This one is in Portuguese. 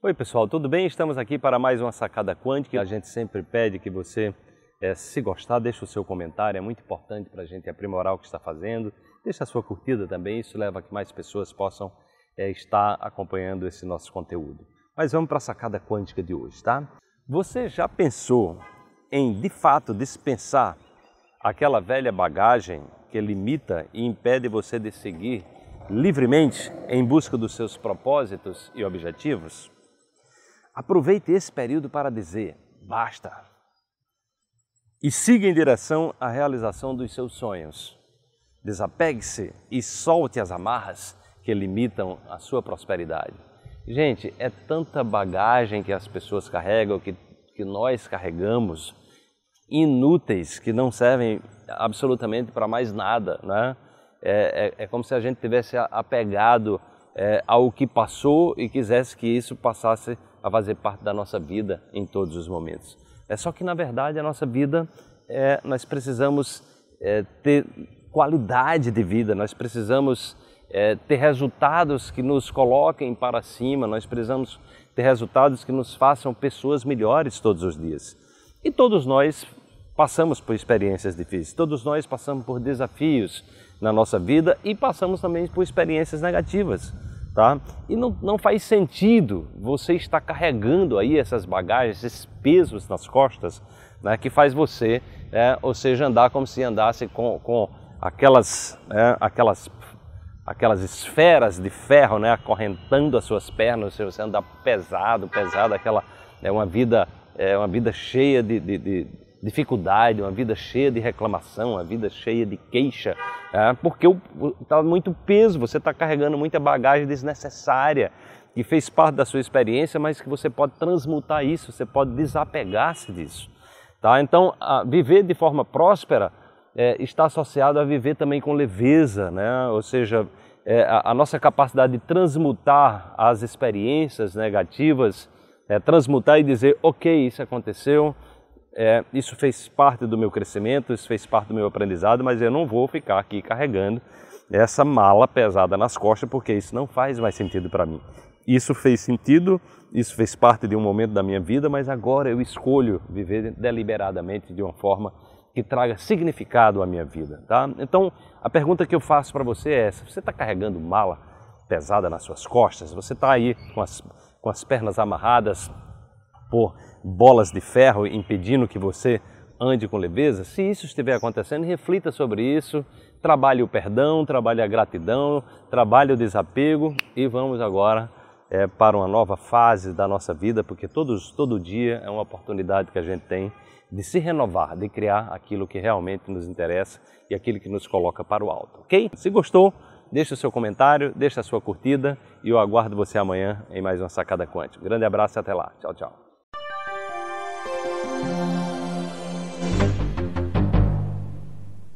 Oi, pessoal, tudo bem? Estamos aqui para mais uma sacada quântica. A gente sempre pede que você, é, se gostar, deixe o seu comentário, é muito importante para a gente aprimorar o que está fazendo. Deixe a sua curtida também, isso leva a que mais pessoas possam é, estar acompanhando esse nosso conteúdo. Mas vamos para a sacada quântica de hoje, tá? Você já pensou em, de fato, dispensar aquela velha bagagem que limita e impede você de seguir livremente em busca dos seus propósitos e objetivos? Aproveite esse período para dizer basta e siga em direção à realização dos seus sonhos. Desapegue-se e solte as amarras que limitam a sua prosperidade. Gente, é tanta bagagem que as pessoas carregam, que, que nós carregamos, inúteis, que não servem absolutamente para mais nada, né? É, é, é, como se a gente tivesse apegado é, ao que passou e quisesse que isso passasse a fazer parte da nossa vida em todos os momentos. É só que, na verdade, a nossa vida, é, nós precisamos é, ter qualidade de vida, nós precisamos é, ter resultados que nos coloquem para cima, nós precisamos ter resultados que nos façam pessoas melhores todos os dias. E todos nós passamos por experiências difíceis, todos nós passamos por desafios na nossa vida e passamos também por experiências negativas tá? E não, não faz sentido você estar carregando aí essas bagagens, esses pesos nas costas, né, que faz você, né, ou seja, andar como se andasse com, com aquelas, né, aquelas, aquelas esferas de ferro, né, acorrentando as suas pernas, se você andar pesado, pesado, aquela é uma vida, é uma vida cheia de, de, de dificuldade, uma vida cheia de reclamação, uma vida cheia de queixa, é, porque está muito peso, você está carregando muita bagagem desnecessária que fez parte da sua experiência, mas que você pode transmutar isso, você pode desapegar-se disso. Tá? Então, viver de forma próspera é, está associado a viver também com leveza, né? ou seja, é, a, a, nossa capacidade de transmutar as experiências negativas, é, transmutar e dizer, ok, isso aconteceu, é, isso fez parte do meu crescimento, isso fez parte do meu aprendizado, mas eu não vou ficar aqui carregando essa mala pesada nas costas porque isso não faz mais sentido para mim. Isso fez sentido, isso fez parte de um momento da minha vida, mas agora eu escolho viver deliberadamente de uma forma que traga significado à minha vida, tá? Então, a pergunta que eu faço para você é essa: você está carregando mala pesada nas suas costas? Você está aí com as, com as pernas amarradas, por bolas de ferro impedindo que você ande com leveza? Se isso estiver acontecendo, reflita sobre isso, trabalhe o perdão, trabalhe a gratidão, trabalhe o desapego e vamos agora é, para uma nova fase da nossa vida, porque todos, todo dia é uma oportunidade que a gente tem de se renovar, de criar aquilo que realmente nos interessa e aquilo que nos coloca para o alto, ok? Se gostou, deixa o seu comentário, deixa a sua curtida e eu aguardo você amanhã em mais uma Sacada Quântica. grande abraço e até lá. Tchau, tchau. Thank you.